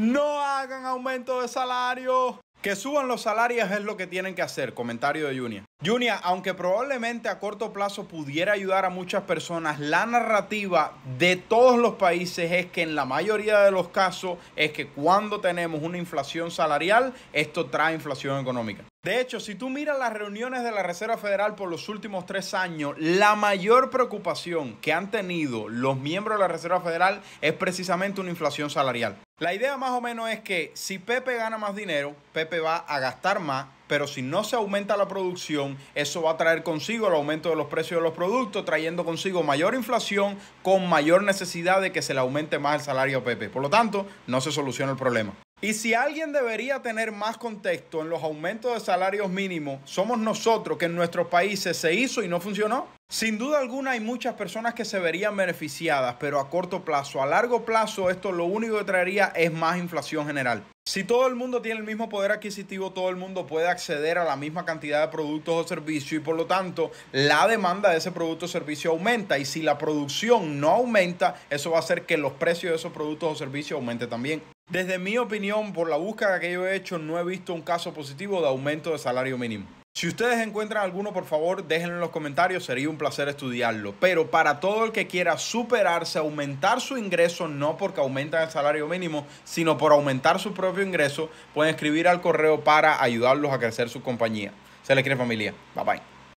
No hagan aumento de salario. Que suban los salarios es lo que tienen que hacer, comentario de Junia. Junia, aunque probablemente a corto plazo pudiera ayudar a muchas personas, la narrativa de todos los países es que en la mayoría de los casos es que cuando tenemos una inflación salarial, esto trae inflación económica. De hecho, si tú miras las reuniones de la Reserva Federal por los últimos tres años, la mayor preocupación que han tenido los miembros de la Reserva Federal es precisamente una inflación salarial. La idea más o menos es que si Pepe gana más dinero, Pepe va a gastar más, pero si no se aumenta la producción, eso va a traer consigo el aumento de los precios de los productos, trayendo consigo mayor inflación con mayor necesidad de que se le aumente más el salario a Pepe. Por lo tanto, no se soluciona el problema. Y si alguien debería tener más contexto en los aumentos de salarios mínimos, somos nosotros que en nuestros países se hizo y no funcionó. Sin duda alguna hay muchas personas que se verían beneficiadas, pero a corto plazo, a largo plazo esto lo único que traería es más inflación general. Si todo el mundo tiene el mismo poder adquisitivo, todo el mundo puede acceder a la misma cantidad de productos o servicios y por lo tanto la demanda de ese producto o servicio aumenta y si la producción no aumenta, eso va a hacer que los precios de esos productos o servicios aumenten también. Desde mi opinión, por la búsqueda que yo he hecho, no he visto un caso positivo de aumento de salario mínimo. Si ustedes encuentran alguno, por favor, déjenlo en los comentarios, sería un placer estudiarlo. Pero para todo el que quiera superarse, aumentar su ingreso, no porque aumenta el salario mínimo, sino por aumentar su propio ingreso, pueden escribir al correo para ayudarlos a crecer su compañía. Se les quiere familia. Bye bye.